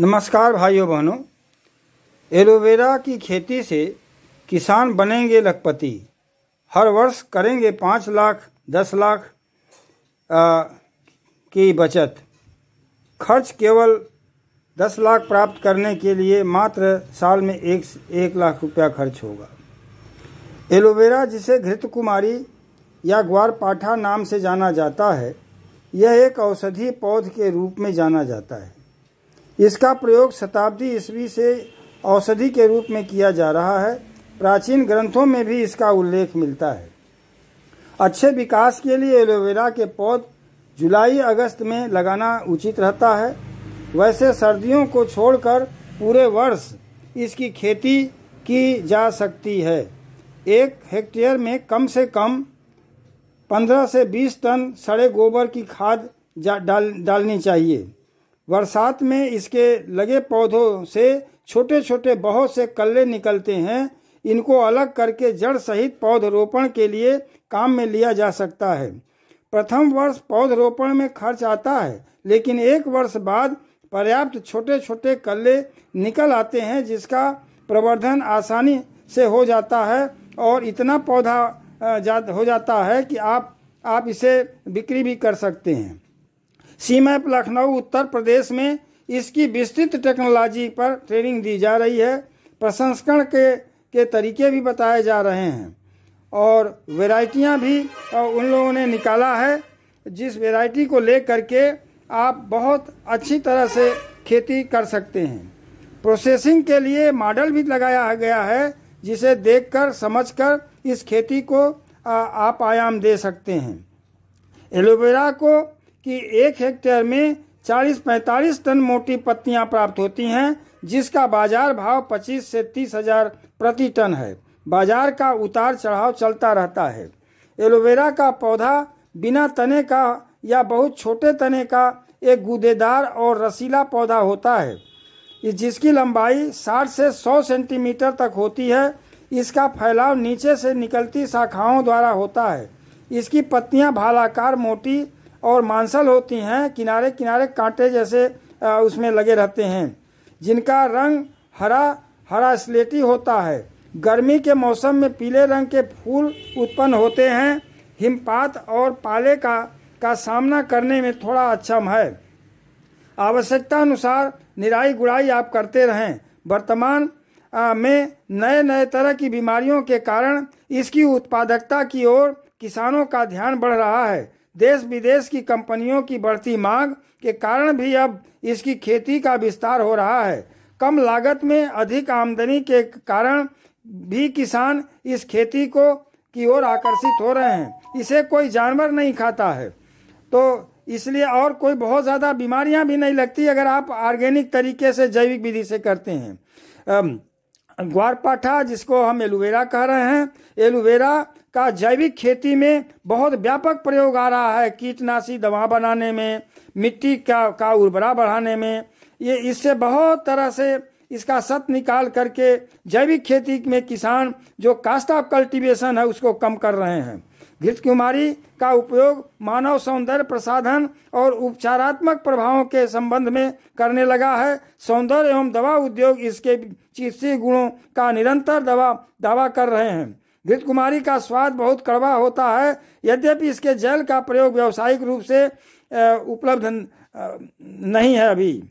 नमस्कार भाइयों बहनों एलोवेरा की खेती से किसान बनेंगे लखपति हर वर्ष करेंगे पाँच लाख दस लाख की बचत खर्च केवल दस लाख प्राप्त करने के लिए मात्र साल में एक एक लाख रुपया खर्च होगा एलोवेरा जिसे घृत कुमारी या ग्वार पाठा नाम से जाना जाता है यह एक औषधीय पौध के रूप में जाना जाता है इसका प्रयोग शताब्दी ईस्वी से औषधि के रूप में किया जा रहा है प्राचीन ग्रंथों में भी इसका उल्लेख मिलता है अच्छे विकास के लिए एलोवेरा के पौध जुलाई अगस्त में लगाना उचित रहता है वैसे सर्दियों को छोड़कर पूरे वर्ष इसकी खेती की जा सकती है एक हेक्टेयर में कम से कम 15 से 20 टन सड़े गोबर की खाद डाल डालनी चाहिए बरसात में इसके लगे पौधों से छोटे छोटे बहुत से कल्ले निकलते हैं इनको अलग करके जड़ सहित पौधरोपण के लिए काम में लिया जा सकता है प्रथम वर्ष पौधरोपण में खर्च आता है लेकिन एक वर्ष बाद पर्याप्त छोटे छोटे कल्ले निकल आते हैं जिसका प्रवर्धन आसानी से हो जाता है और इतना पौधा जा, हो जाता है कि आप आप इसे बिक्री भी कर सकते हैं सीमा लखनऊ उत्तर प्रदेश में इसकी विस्तृत टेक्नोलॉजी पर ट्रेनिंग दी जा रही है प्रसंस्करण के के तरीके भी बताए जा रहे हैं और वेराइटियाँ भी उन लोगों ने निकाला है जिस वेराइटी को ले करके आप बहुत अच्छी तरह से खेती कर सकते हैं प्रोसेसिंग के लिए मॉडल भी लगाया गया है जिसे देखकर समझकर इस खेती को आप आयाम दे सकते हैं एलोवेरा को कि एक हेक्टेयर में 40-45 टन मोटी पत्तियां प्राप्त होती हैं जिसका बाजार भाव 25 से तीस हजार प्रति टन है बाजार का उतार चढ़ाव चलता रहता है एलोवेरा का पौधा बिना तने का या बहुत छोटे तने का एक गुदेदार और रसीला पौधा होता है जिसकी लंबाई 60 से 100 सेंटीमीटर तक होती है इसका फैलाव नीचे से निकलती शाखाओं द्वारा होता है इसकी पत्तियां भालाकार मोटी और मांसल होती हैं किनारे किनारे कांटे जैसे उसमें लगे रहते हैं जिनका रंग हरा हरा स्लेटी होता है गर्मी के मौसम में पीले रंग के फूल उत्पन्न होते हैं हिमपात और पाले का का सामना करने में थोड़ा अक्षम है आवश्यकता अनुसार निराई गुड़ाई आप करते रहें वर्तमान में नए नए तरह की बीमारियों के कारण इसकी उत्पादकता की ओर किसानों का ध्यान बढ़ रहा है देश विदेश की कंपनियों की बढ़ती मांग के कारण भी अब इसकी खेती का विस्तार हो रहा है कम लागत में अधिक आमदनी के कारण भी किसान इस खेती को की ओर आकर्षित हो रहे हैं इसे कोई जानवर नहीं खाता है तो इसलिए और कोई बहुत ज़्यादा बीमारियां भी नहीं लगती अगर आप ऑर्गेनिक तरीके से जैविक विधि से करते हैं ग्वारपाठा जिसको हम एलोवेरा कह रहे हैं एलोवेरा का जैविक खेती में बहुत व्यापक प्रयोग आ रहा है कीटनाशी दवा बनाने में मिट्टी का का उर्वरा बढ़ाने में ये इससे बहुत तरह से इसका सत निकाल करके जैविक खेती में किसान जो कास्ट ऑफ कल्टीवेशन है उसको कम कर रहे हैं घृत कुमारी का उपयोग मानव सौंदर्य प्रसाधन और उपचारात्मक प्रभावों के संबंध में करने लगा है सौंदर्य एवं दवा उद्योग इसके चिकित्सीय गुणों का निरंतर दवा दावा कर रहे हैं घृत कुमारी का स्वाद बहुत कड़वा होता है यद्यपि इसके जल का प्रयोग व्यावसायिक रूप से उपलब्ध नहीं है अभी